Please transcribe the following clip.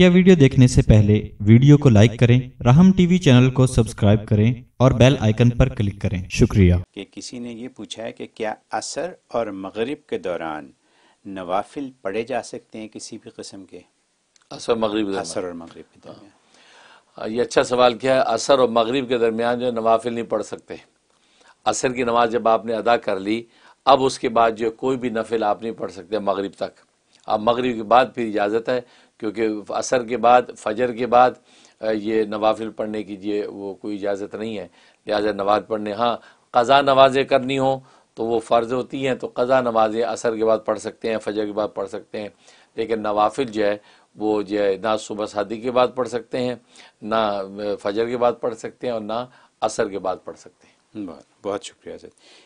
मुख्य वीडियो देखने से पहले वीडियो को लाइक करें राहम टीवी चैनल को सब्सक्राइब करें और बेल आइकन पर क्लिक करें शुक्रिया कि किसी ने ये पूछा है कि क्या असर और मगरिब के दौरान नवाफिल पढ़े जा सकते हैं किसी भी किस्म के असर मगरिब असर और मगरिब के दरमियान हाँ। ये अच्छा सवाल किया है असर और मगरिब के दरमियान जो नवाफिल नहीं पढ़ सकते असर की नमाज जब आपने अदा कर ली अब उसके बाद जो कोई भी नफिल आप नहीं पढ़ सकते मगरिब तक अब मगरिब के बाद फिर इजाज़त है क्योंकि असर के बाद फजर के बाद ये नवाफिल पढ़ने की ये वो कोई इजाज़त नहीं है लिहाजा नवाज़ पढ़ने हाँ कज़ा नमाजें करनी हो तो वो फ़र्ज़ होती हैं तो कज़ा नमाजें असर के बाद पढ़ सकते हैं फजर के बाद पढ़ सकते हैं लेकिन नवाफिल जो है वो जो है ना सुबह शादी के बाद पढ़ सकते हैं ना फजर के बाद पढ़ सकते हैं और ना असर के बाद पढ़ सकते हैं बहुत बहुत शुक्रिया सर